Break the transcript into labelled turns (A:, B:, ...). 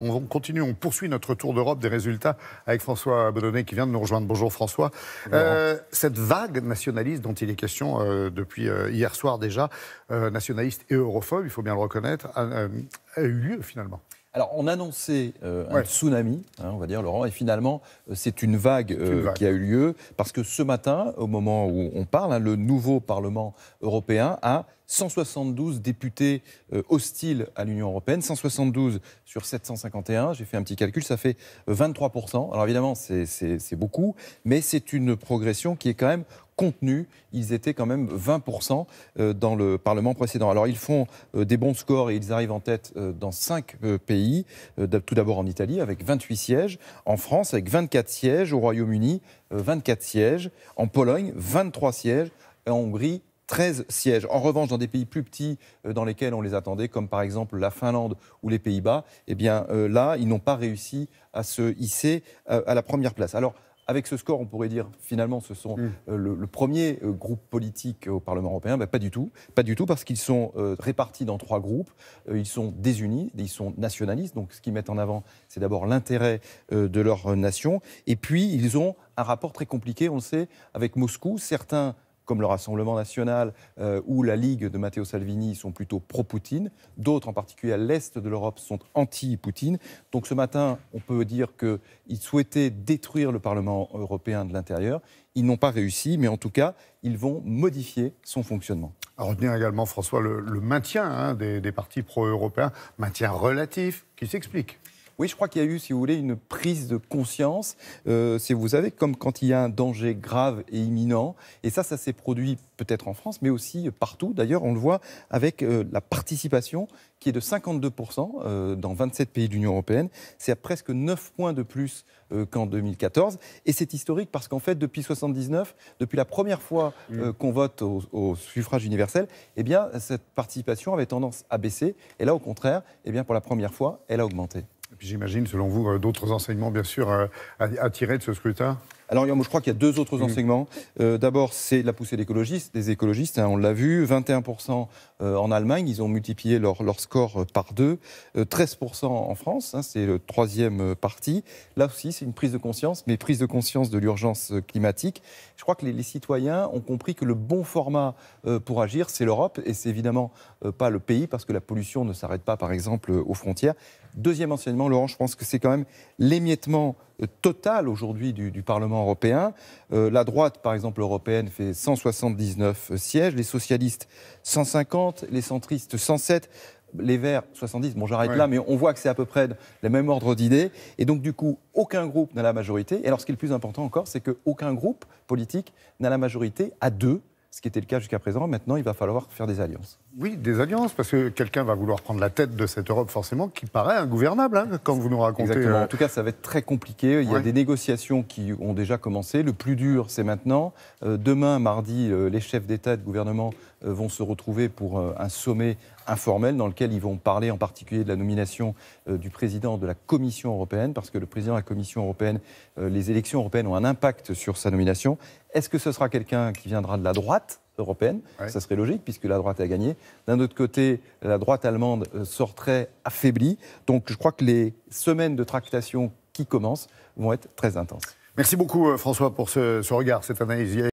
A: On continue, on poursuit notre tour d'Europe des résultats avec François Benonnet qui vient de nous rejoindre. Bonjour François. Euh, cette vague nationaliste dont il est question euh, depuis euh, hier soir déjà, nationaliste et europhobe, il faut bien le reconnaître, a, eu lieu finalement. Alors, on annonçait un tsunami, hein, on va dire, Laurent, et finalement, c'est une, vague, qui a eu lieu, parce que ce matin, au moment où on parle, hein, le nouveau Parlement européen a 172 députés euh, hostiles à l'Union européenne, 172 sur 751, j'ai fait un petit calcul, ça fait 23%. Alors évidemment, c'est beaucoup, mais c'est une progression qui est quand même contenue, Ils étaient quand même 20% euh, dans le Parlement précédent. Alors ils font euh, des bons scores et ils arrivent en tête dans cinq pays. Tout d'abord en Italie avec 28 sièges, en France avec 24 sièges, au Royaume-Uni 24 sièges, en Pologne 23 sièges, en Hongrie 13 sièges. En revanche, dans des pays plus petits euh, dans lesquels on les attendait, comme par exemple la Finlande ou les Pays-Bas, eh bien euh, là, ils n'ont pas réussi à se hisser euh, à la première place. Alors, avec ce score, on pourrait dire finalement ce sont mm. le, premier groupe politique au Parlement européen. Ben, pas du tout, pas du tout, parce qu'ils sont répartis dans trois groupes. ils sont désunis, ils sont nationalistes. Donc ce qu'ils mettent en avant, c'est d'abord l'intérêt de leur nation. Et puis ils ont un rapport très compliqué, on le sait, avec Moscou. Certains comme le Rassemblement national euh, ou la Ligue de Matteo Salvini, sont plutôt pro-Poutine. D'autres, en particulier à l'est de l'Europe, sont anti-Poutine. Donc ce matin, on peut dire qu'ils souhaitaient détruire le Parlement européen de l'intérieur. Ils n'ont pas réussi, mais en tout cas, ils vont modifier son fonctionnement. À retenir également, François, le, maintien hein, des partis pro-européens, maintien relatif, qui s'explique. Oui, je crois qu'il y a eu, si vous voulez, une prise de conscience. Euh, vous savez, comme quand il y a un danger grave et imminent. Et ça, ça s'est produit peut-être en France, mais aussi partout. D'ailleurs, on le voit avec euh, la participation qui est de 52% euh, dans 27 pays de l'Union européenne. C'est à presque 9 points de plus euh, qu'en 2014. Et c'est historique parce qu'en fait, depuis 1979, depuis la première fois mm. qu'on vote au, au, suffrage universel, eh bien, cette participation avait tendance à baisser. Et là, au contraire, eh bien, pour la première fois, elle a augmenté. Et puis j'imagine, selon vous, euh, d'autres enseignements, bien sûr, euh, à, à tirer de ce scrutin alors, je crois qu'il y a deux autres mmh. enseignements. Euh, d'abord, c'est la poussée d'écologistes, des écologistes, hein, on l'a vu, 21% euh, en Allemagne, ils ont multiplié leur, score euh, par deux, 13% en France, hein, c'est le troisième parti. Là aussi, c'est une prise de conscience, mais prise de conscience de l'urgence climatique. Je crois que les, les, citoyens ont compris que le bon format pour agir, c'est l'Europe, et c'est évidemment pas le pays, parce que la pollution ne s'arrête pas, par exemple, aux frontières. Deuxième enseignement, Laurent, je pense que c'est quand même l'émiettement Total aujourd'hui du, Parlement européen. Euh, la droite, par exemple, européenne fait 179 sièges, les socialistes 150, les centristes 107 les Verts 70, bon j'arrête là, mais on voit que c'est à peu près le même ordre d'idées. Et donc du coup, aucun groupe n'a la majorité. Et alors ce qui est le plus important encore, c'est qu'aucun groupe politique n'a la majorité à deux ce qui était le cas jusqu'à présent. Maintenant, il va falloir faire des alliances. Oui, des alliances, parce que quelqu'un va vouloir prendre la tête de cette Europe, forcément, qui paraît ingouvernable, comme hein, vous nous racontez. Exactement. Euh, en tout cas, ça va être très compliqué. Il y a des négociations qui ont déjà commencé. Le plus dur, c'est maintenant. Euh, demain, mardi, euh, les chefs d'État et de gouvernement vont se retrouver pour un sommet informel dans lequel ils vont parler en particulier de la nomination du président de la Commission européenne, parce que le président de la Commission européenne, les élections européennes ont un impact sur sa nomination. Est-ce que ce sera quelqu'un qui viendra de la droite européenne. Ça serait logique puisque la droite a gagné. D'un autre côté, la droite allemande euh, sortrait affaiblie. Donc je crois que les semaines de tractation qui commencent vont être très intenses. Merci beaucoup euh, François pour ce regard, cette analyse.